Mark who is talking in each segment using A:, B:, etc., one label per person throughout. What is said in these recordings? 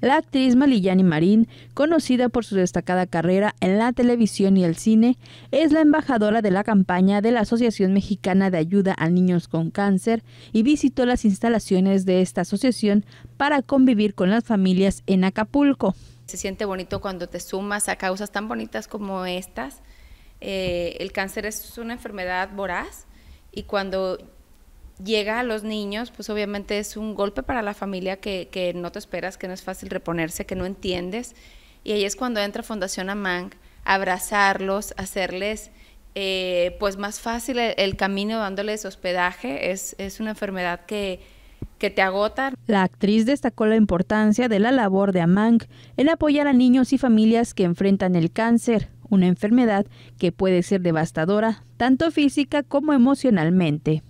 A: La actriz Malillani Marín, conocida por su destacada carrera en la televisión y el cine, es la embajadora de la campaña de la Asociación Mexicana de Ayuda a Niños con Cáncer y visitó las instalaciones de esta asociación para convivir con las familias en Acapulco.
B: Se siente bonito cuando te sumas a causas tan bonitas como estas. Eh, el cáncer es una enfermedad voraz y cuando llega a los niños, pues obviamente es un golpe para la familia que, no te esperas, que no es fácil reponerse, que no entiendes. Y ahí es cuando entra Fundación Amang, abrazarlos, hacerles eh, pues más fácil el, camino dándoles hospedaje. Es, una enfermedad que, que te agota.
A: La actriz destacó la importancia de la labor de Amang en apoyar a niños y familias que enfrentan el cáncer, una enfermedad que puede ser devastadora tanto física como emocionalmente.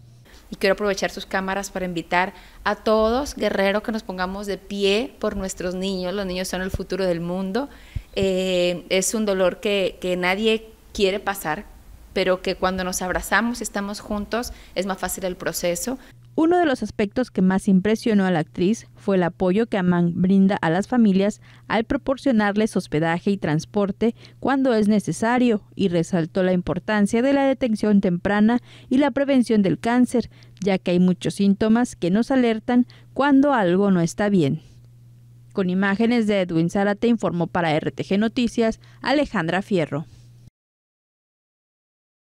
B: Y quiero aprovechar sus cámaras para invitar a todos, guerrero, que nos pongamos de pie por nuestros niños. Los niños son el futuro del mundo. Eh, es un dolor que, que nadie quiere pasar, pero que cuando nos abrazamos y estamos juntos es más fácil el proceso.
A: Uno de los aspectos que más impresionó a la actriz fue el apoyo que Amán brinda a las familias al proporcionarles hospedaje y transporte cuando es necesario y resaltó la importancia de la detección temprana y la prevención del cáncer, ya que hay muchos síntomas que nos alertan cuando algo no está bien. Con imágenes de Edwin Zárate informó para RTG Noticias Alejandra Fierro.